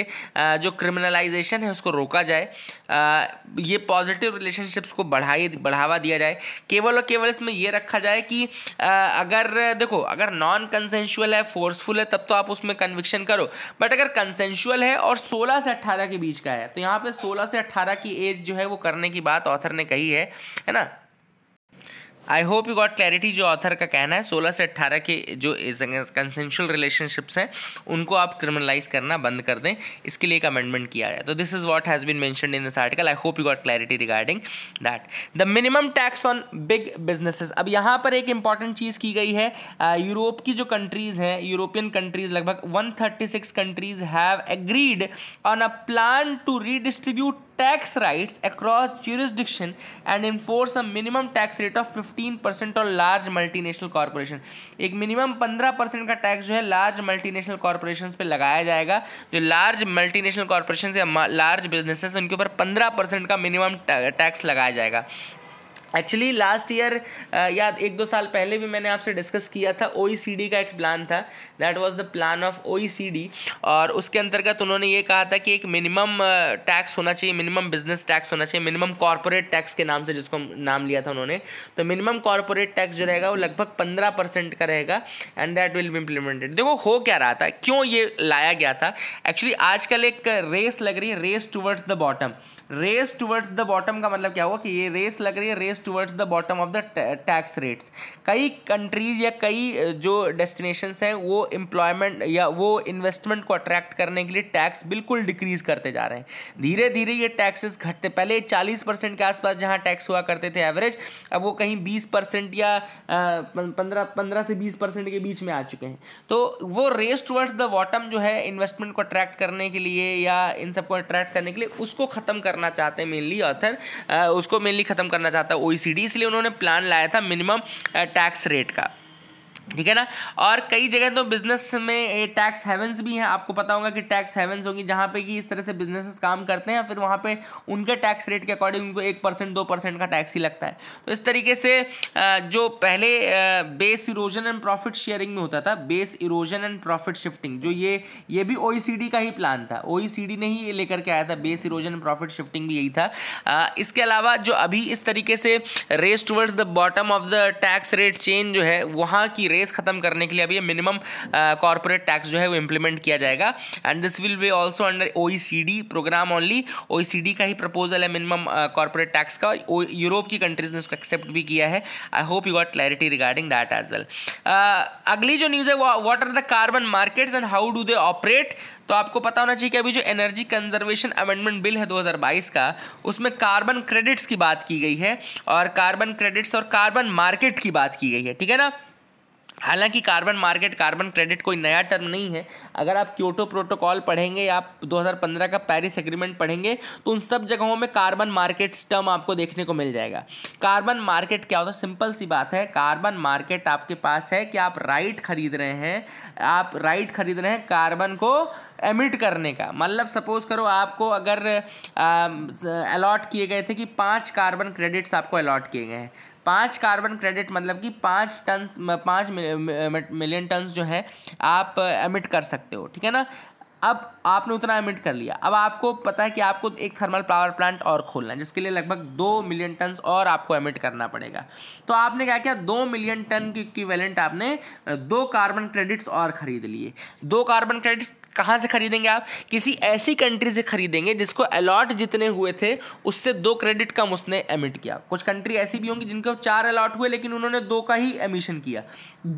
जो क्रिमिनलाइजेशन है उसको रोका जाए ये पॉजिटिव रिलेशनशिप्स को बढ़ाई बढ़ावा दिया जाए केवल और केवल इसमें यह रखा जाए कि अगर देखो अगर नॉन कंसेंशुअल है फोर्सफुल है तब तो आप उसमें कन्विक्शन करो बट अगर कंसेंशुअल है और 16 से 18 के बीच का है तो यहाँ पे 16 से 18 की एज जो है वो करने की बात ऑथर ने कही है है ना I hope you got clarity जो ऑथर का कहना है 16 से 18 के जो कंसेंशुअल रिलेशनशिप्स हैं उनको आप क्रिमिनलाइज करना बंद कर दें इसके लिए एक अमेंडमेंट किया जाए तो this is what has been mention in this article I hope you got clarity regarding that the minimum tax on big businesses अब यहाँ पर एक इंपॉर्टेंट चीज़ की गई है यूरोप uh, की जो कंट्रीज़ हैं यूरोपियन कंट्रीज लगभग 136 countries have agreed on a plan to redistribute tax rights across jurisdiction and enforce a minimum tax rate of 15 percent और लार्ज मल्टीनेशनल कॉरपोरेशन एक मिनिमम पंद्रह परसेंट का टैक्स जो है लार्ज मल्टीनेशनल कॉरपोरेशन पे लगाया जाएगा जो लार्ज मल्टीनेशनल कॉरपोरेशन या लार्ज बिजनेसेस उनके ऊपर पंद्रह परसेंट का मिनिमम टैक्स लगाया जाएगा एक्चुअली लास्ट ईयर या एक दो साल पहले भी मैंने आपसे डिस्कस किया था ओ e का एक प्लान था that was the plan of ओ और उसके अंतर्गत उन्होंने ये कहा था कि एक मिनिमम टैक्स uh, होना चाहिए मिनिमम बिजनेस टैक्स होना चाहिए मिनिमम कॉरपोरेट टैक्स के नाम से जिसको नाम लिया था उन्होंने तो मिनिमम कॉरपोरेट टैक्स जो रहेगा वो लगभग पंद्रह परसेंट का रहेगा एंड दैट विल भी इम्प्लीमेंटेड देखो हो क्या रहा था क्यों ये लाया गया था एक्चुअली आजकल एक रेस लग रही है race towards the bottom race towards the bottom का मतलब क्या हुआ कि ये रेस लग रही है race towards the bottom of the tax rates कई कंट्रीज या कई जो डेस्टिनेशंस हैं वो एम्प्लॉयमेंट या वो इन्वेस्टमेंट को अट्रैक्ट करने के लिए टैक्स बिल्कुल डिक्रीज करते जा रहे हैं धीरे धीरे ये टैक्सेस घटते पहले चालीस परसेंट के आसपास जहाँ टैक्स हुआ करते थे एवरेज अब वो कहीं बीस परसेंट या पंद्रह पंद्रह से बीस परसेंट के बीच में आ चुके हैं तो वो रेस टुवर्ड्स द बॉटम जो है इन्वेस्टमेंट को अट्रैक्ट करने के लिए या इन सबको अट्रैक्ट करने के लिए उसको ख़त्म कर करना चाहते हैं मेनली ऑथर उसको मेनली ख़त्म करना चाहता है ओ e इसलिए उन्होंने प्लान लाया था मिनिमम टैक्स रेट का ठीक है ना और कई जगह तो बिजनेस में टैक्स हेवंस भी हैं आपको पता होगा कि टैक्स हेवेंस होंगी जहाँ पे कि इस तरह से बिजनेसेस काम करते हैं फिर वहाँ पे उनके टैक्स रेट के अकॉर्डिंग उनको एक परसेंट दो परसेंट का टैक्स ही लगता है तो इस तरीके से जो पहले base erosion and profit sharing में होता था base erosion and profit shifting जो ये ये भी ओ का ही प्लान था ओ ने ही लेकर के आया था base erosion and profit shifting भी यही था इसके अलावा जो अभी इस तरीके से race towards the bottom of the tax rate change जो है वहाँ की ग्रेस खत्म करने के लिए अभी मिनिमम कॉरपोरेट टैक्स जो है वो इम्प्लीमेंट किया जाएगा and this will be also under ओ प्रोग्राम ओनली ओ का ही प्रपोजल है मिनिमम कॉरपोरेट टैक्स का यूरोप की कंट्रीज ने उसको एक्सेप्ट भी किया है I hope you got clarity regarding that as well अगली जो न्यूज़ है what are the carbon markets and how do they operate तो आपको पता होना चाहिए कि अभी जो एनर्जी कंजर्वेशन अमेंडमेंट बिल है 2022 का उसमें कार्बन क्रेडिट्स की बात की गई है और कार्बन क्रेडिट्स और कार्बन मार्केट की बात की गई है ठीक है ना हालांकि कार्बन मार्केट कार्बन क्रेडिट कोई नया टर्म नहीं है अगर आप क्योटो प्रोटोकॉल पढ़ेंगे या आप 2015 का पेरिस एग्रीमेंट पढ़ेंगे तो उन सब जगहों में कार्बन मार्केट्स टर्म आपको देखने को मिल जाएगा कार्बन मार्केट क्या होता है सिंपल सी बात है कार्बन मार्केट आपके पास है कि आप राइट खरीद रहे हैं आप राइट खरीद रहे हैं कार्बन को एमिट करने का मतलब सपोज करो आपको अगर अलॉट किए गए थे कि पाँच कार्बन क्रेडिट्स आपको अलॉट किए गए हैं पाँच कार्बन क्रेडिट मतलब कि पाँच टन पाँच मिलियन टन्स जो है आप एमिट कर सकते हो ठीक है ना अब आपने उतना एमिट कर लिया अब आपको पता है कि आपको एक थर्मल पावर प्लांट और खोलना है जिसके लिए लगभग दो मिलियन टन और आपको एमिट करना पड़ेगा तो आपने क्या किया दो मिलियन टन की वैलेंट आपने दो कार्बन क्रेडिट्स और खरीद लिए दो कार्बन क्रेडिट्स कहाँ से खरीदेंगे आप किसी ऐसी कंट्री से खरीदेंगे जिसको अलॉट जितने हुए थे उससे दो क्रेडिट कम उसने एमिट किया कुछ कंट्री ऐसी भी होंगी जिनको चार अलॉट हुए लेकिन उन्होंने दो का ही एमिशन किया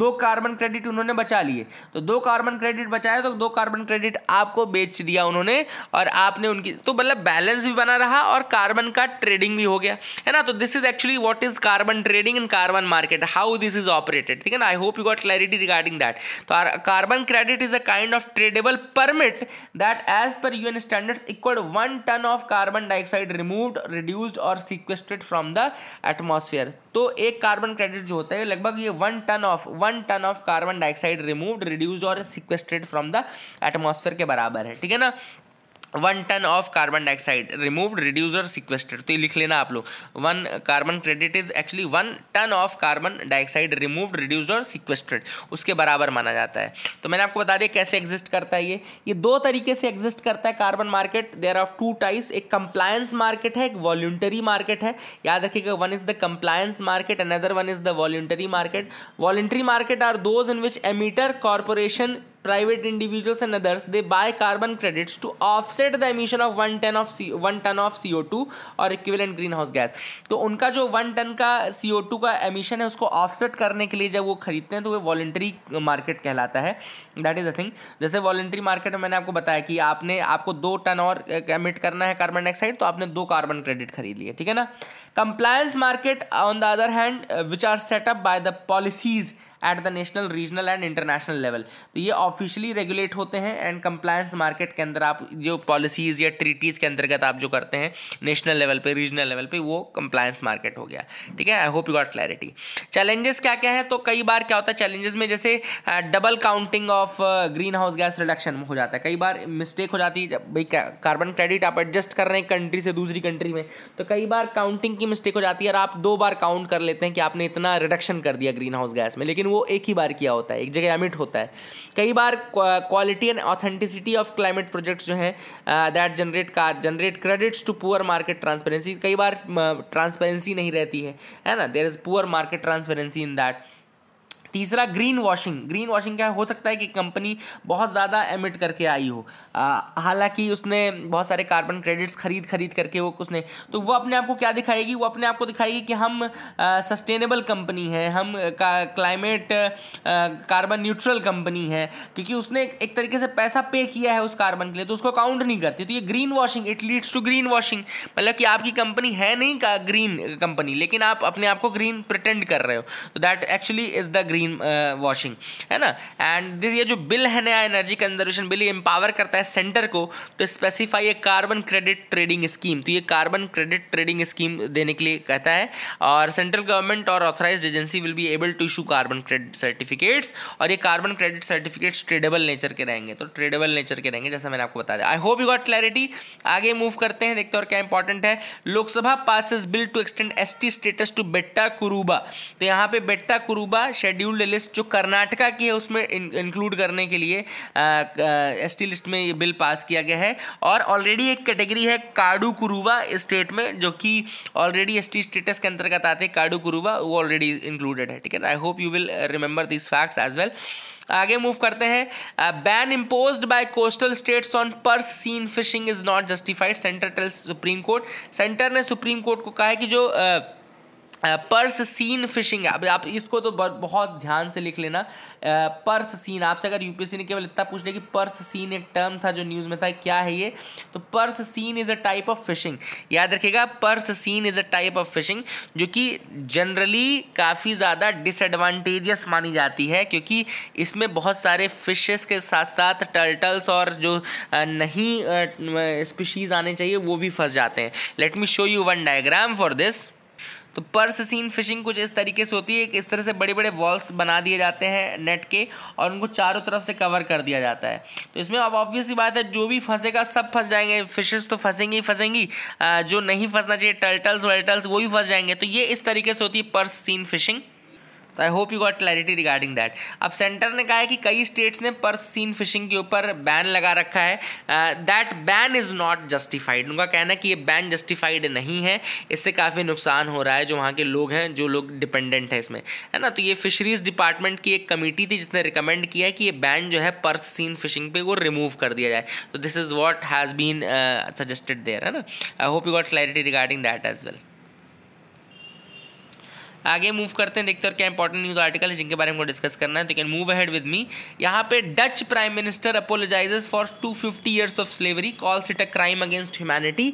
दो कार्बन क्रेडिट उन्होंने बचा लिए तो दो कार्बन क्रेडिट बचाया तो दो कार्बन क्रेडिट आपको बेच दिया उन्होंने और आपने उनकी तो मतलब बैलेंस भी बना रहा और कार्बन का ट्रेडिंग भी हो गया है ना तो this is actually what is carbon trading in carbon market how this is operated ठीक है ना I hope you got clarity regarding that तो carbon credit is a kind of tradable permit that as per UN standards equal 1 ton of carbon dioxide removed reduced or sequestered from the atmosphere तो एक carbon credit जो होता है लगभग ये one tonne of one tonne of carbon dioxide removed reduced और sequestered from the atmosphere के बराबर है ठीक है ना one tonne of carbon dioxide removed reduced or sequestered तो ये लिख लेना आप लोग one carbon credit is actually one tonne of carbon dioxide removed reduced or sequestered उसके बराबर माना जाता है तो मैंने आपको बता दिया कैसे एग्जिस्ट करता है ये ये दो तरीके से एग्जिस्ट करता है carbon market there of two types एक कंप्लायंस मार्केट है एक वॉल्यूंटरी मार्केट है याद रखिएगा one is the compliance market another one is the voluntary market voluntary market are those in which emitter corporation private individuals and others they buy carbon credits to offset the emission of one tonne of C one tonne of C और equivalent green house gas तो उनका जो one ton का सी का emission है उसको offset करने के लिए जब वो खरीदते हैं तो वो वॉलेंट्री मार्केट कहलाता है दैट इज़ अ थिंग जैसे वॉलेंट्री मार्केट में मैंने आपको बताया कि आपने आपको दो टन और एमिट करना है कार्बन डाइऑक्साइड तो आपने दो कार्बन क्रेडिट खरीद लिए ठीक है ना compliance market on the other hand which are set up by the policies at the national regional and international level तो ये ऑफिशियली रेगुलेट होते हैं एंड कंप्लायंस मार्केट के अंदर आप जो पॉलिसीज़ या ट्रीटीज़ के अंतर्गत आप जो करते हैं नेशनल लेवल पे रीजनल लेवल पे वो कंप्लायंस मार्केट हो गया ठीक है I hope you got clarity challenges क्या क्या है तो कई बार क्या होता है चैलेंजेस में जैसे double counting of green house gas reduction हो जाता है कई बार मिस्टेक हो जाती है भाई कार्बन क्रेडिट आप एडजस्ट कर रहे हैं कंट्री से दूसरी कंट्री में तो कई बार काउंटिंग की मिस्टेक हो जाती है और आप दो बार काउंट कर लेते हैं कि आपने इतना रिडक्शन कर दिया ग्रीन हाउस गैस में लेकिन लेकिन वो एक ही बार किया होता है एक जगह एमिट होता है कई बार quality and authenticity of climate projects जो हैं दैट जनरेट का generate credits to poor market transparency कई बार ट्रांसपेरेंसी नहीं रहती है है ना there is poor market transparency in that तीसरा ग्रीन वॉशिंग ग्रीन वॉशिंग क्या हो सकता है कि कंपनी बहुत ज़्यादा एमिट करके आई हो हालांकि उसने बहुत सारे कार्बन क्रेडिट्स खरीद खरीद करके वो उसने तो वो अपने आप को क्या दिखाएगी वो अपने आप को दिखाएगी कि हम सस्टेनेबल कंपनी है हम क्लाइमेट कार्बन न्यूट्रल कंपनी है क्योंकि उसने एक तरीके से पैसा पे किया है उस कार्बन के लिए तो उसको काउंट नहीं करती तो ये greenwashing it leads to greenwashing मतलब कि आपकी कंपनी है नहीं का ग्रीन कंपनी लेकिन आप अपने आप को ग्रीन प्रटेंड कर रहे हो तो that actually is the green clean washing uh, है ना एंड ये जो बिल है नया एनर्जी कंजर्वेशन बिल ये एम्पावर करता है सेंटर को तो specify a carbon credit trading scheme तो ये कार्बन क्रेडिट ट्रेडिंग स्कीम देने के लिए कहता है और सेंट्रल गवर्नमेंट और authorised agency will be able to issue carbon credit certificates और ये carbon credit certificates tradable nature के रहेंगे तो ट्रेडेबल नेचर के रहेंगे जैसा मैंने आपको बता दिया I hope you got clarity आगे मूव करते हैं देखते हैं और क्या इंपॉर्टेंट है Lok Sabha passes bill to extend S status to Betta Kuruba तो यहाँ पे Betta Kuruba schedule play list जो कर्नाटका की है उसमें इंक्लूड करने के लिए एस टी लिस्ट में ये बिल पास किया गया है और ऑलरेडी एक कैटेगरी है काडू कुरुवा स्टेट में जो कि ऑलरेडी एस टी स्टेटस के अंतर्गत आते हैं काडू कुरुवा वो ऑलरेडी इंक्लूडेड है ठीक है I hope you will remember this facts as well आगे मूव करते हैं ban impose by coastal states on purse seine fishing is not justified centre tells supreme court centre ने सुप्रीम कोर्ट को कहा है कि जो uh, पर्स सीन फिशिंग अब आप इसको तो बहुत ध्यान से लिख लेना पर्स सीन आपसे अगर यूपीएससी ने केवल इतना पूछ लिया कि पर्स सीन एक टर्म था जो न्यूज़ में था क्या है ये तो purse seine is a type of fishing याद रखिएगा purse seine is a type of fishing जो कि जनरली काफ़ी ज़्यादा डिसएडवांटेजियस मानी जाती है क्योंकि इसमें बहुत सारे फिशेस के साथ साथ टर्टल्स और जो नहीं स्पीशीज़ आने चाहिए वो भी फंस जाते हैं let me show you one diagram for this तो पर्स सीन फिशिंग कुछ इस तरीके से होती है कि इस तरह से बड़े बड़े वॉल्स बना दिए जाते हैं नेट के और उनको चारों तरफ से कवर कर दिया जाता है तो इसमें अब ऑब्वियस बात है जो भी फंसेगा सब फंस जाएंगे फिशेस तो फंसेंगी ही फंसेंगी जो नहीं फंसना चाहिए टर्टल्स वर्टल्स वो भी फंस जाएंगे तो ये इस तरीके से होती है पर्स सीन फिशिंग तो I hope you got clarity regarding that अब सेंटर ने कहा है कि कई स्टेट्स ने पर्स सीन फिशिंग के ऊपर बैन लगा रखा है that ban is not justified उनका कहना है कि ये बैन जस्टिफाइड नहीं है इससे काफ़ी नुकसान हो रहा है जो वहाँ के लोग हैं जो लोग डिपेंडेंट हैं इसमें है ना तो ये फिशरीज डिपार्टमेंट की एक कमेटी थी जिसने रिकमेंड किया है कि ये बैन जो है पर्स सीन फिशिंग पे वो रिमूव कर दिया जाए तो this is what has been suggested there है ना I hope you got clarity regarding that as well आगे मूव करते हैं देखते हैं और क्या इंपॉर्टेंट न्यूज़ आर्टिकल है जिनके बारे में डिस्कस करना है तो can move ahead with me यहाँ पे Dutch prime minister apologises for two fifty years of slavery calls it a crime against humanity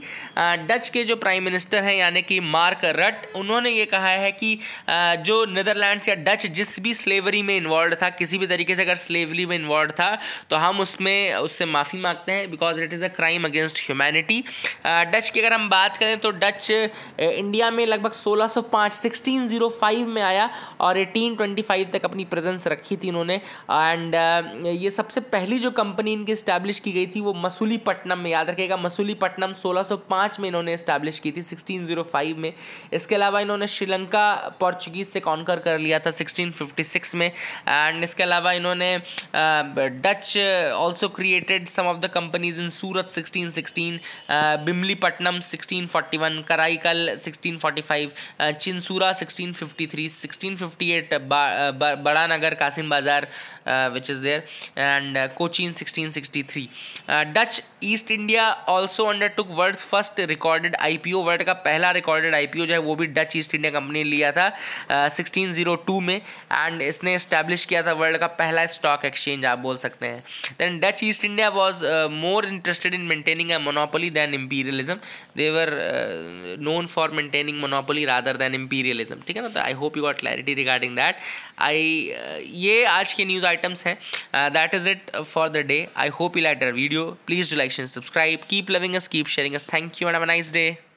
Dutch के जो प्राइम मिनिस्टर हैं यानी कि मार्क रट उन्होंने ये कहा है कि uh, जो नीदरलैंड्स या डच जिस भी स्लेवरी में इन्वॉल्व था किसी भी तरीके से अगर स्लेवरी में इन्वॉल्व था तो हम उसमें उससे माफ़ी मांगते हैं because it is a crime against humanity Dutch की अगर हम बात करें तो डच इंडिया uh, में लगभग सोलह सौ पाँच सिक्सटीन 2005 में आया और 1825 तक अपनी प्रेजेंस रखी थी इन्होंने एंड uh, ये सबसे पहली जो कंपनी इनकी इस्टेब्लिश की गई थी वो मसूलीपट्टनम में याद रखेगा मसूलीपट्टनम 1605 में इन्होंने इस्टेब्लिश की थी 1605 में इसके अलावा इन्होंने श्रीलंका पोर्चुगीज से कॉन्कर कर लिया था 1656 में एंड इसके अलावा इन्होंने Dutch also created some of the companies in Surat 1616 Bimlipatnam one Karaikal sixteen forty five Chinsurah sixteen 1653 1658 Baranagar Kasimbazar which is there and uh, 1663 Dutch East India India undertook world first recorded IPO world का पहला recorded IPO जो है वो भी Dutch East India company ने लिया था sixteen zero two में एंड इसने इस्टेब्लिश किया था वर्ल्ड का पहला स्टॉक एक्सचेंज आप बोल सकते हैं then Dutch East India was more interested in maintaining a monopoly than imperialism they were known for maintaining monopoly rather than imperialism ठीक ठीक है ना तो I hope you got clarity regarding that I ये आज के न्यूज़ आइटम्स हैं that is it for the day I hope you are video please do like and subscribe keep loving us keep sharing us thank you and a nice day